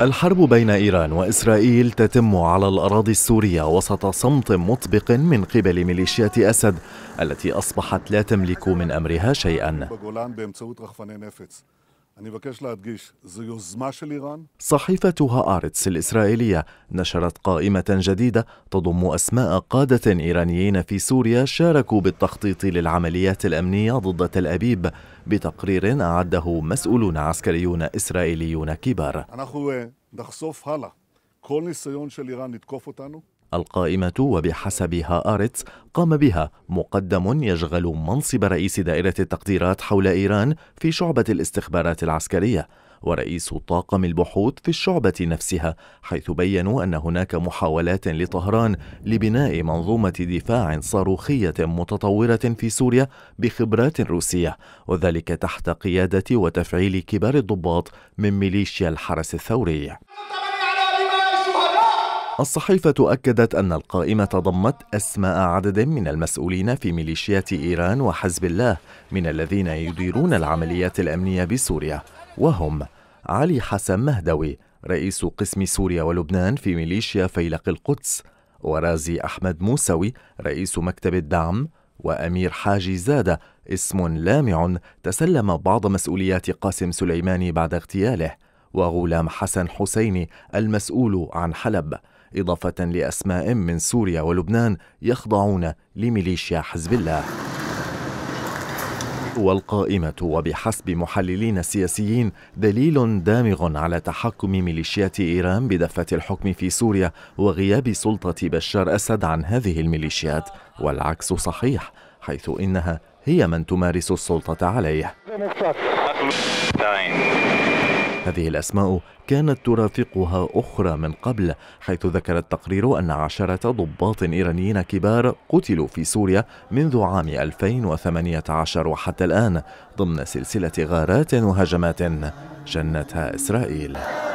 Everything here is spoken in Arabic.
الحرب بين إيران وإسرائيل تتم على الأراضي السورية وسط صمت مطبق من قبل ميليشيات أسد التي أصبحت لا تملك من أمرها شيئا אני מבקש להדגיש, זו יוזמה של איראן. صحيفة הארץ الإسرائيلية نشرت قائمة جديدة تضم أسماء قادة إيرانيين في سوريا شاركوا بالتخطيط للعمليات الأمنية ضد تل أبيب بتقرير أعده مسؤولون عسكريون إسرائيليون كبار. אנחנו נחשוף הלאה כל ניסיון של איראן לתקוף אותנו. القائمة وبحسبها آرتس قام بها مقدم يشغل منصب رئيس دائرة التقديرات حول إيران في شعبة الاستخبارات العسكرية ورئيس طاقم البحوث في الشعبة نفسها حيث بينوا أن هناك محاولات لطهران لبناء منظومة دفاع صاروخية متطورة في سوريا بخبرات روسية وذلك تحت قيادة وتفعيل كبار الضباط من ميليشيا الحرس الثوري الصحيفة أكدت أن القائمة ضمت أسماء عدد من المسؤولين في ميليشيات إيران وحزب الله من الذين يديرون العمليات الأمنية بسوريا وهم علي حسن مهدوي رئيس قسم سوريا ولبنان في ميليشيا فيلق القدس ورازي أحمد موسوي رئيس مكتب الدعم وأمير حاجي زادة اسم لامع تسلم بعض مسؤوليات قاسم سليماني بعد اغتياله وغلام حسن حسيني المسؤول عن حلب إضافة لأسماء من سوريا ولبنان يخضعون لميليشيا حزب الله والقائمة وبحسب محللين سياسيين دليل دامغ على تحكم ميليشيات إيران بدفة الحكم في سوريا وغياب سلطة بشار أسد عن هذه الميليشيات والعكس صحيح حيث إنها هي من تمارس السلطة عليه هذه الأسماء كانت ترافقها أخرى من قبل حيث ذكر التقرير أن عشرة ضباط إيرانيين كبار قتلوا في سوريا منذ عام 2018 وحتى الآن ضمن سلسلة غارات وهجمات شنتها إسرائيل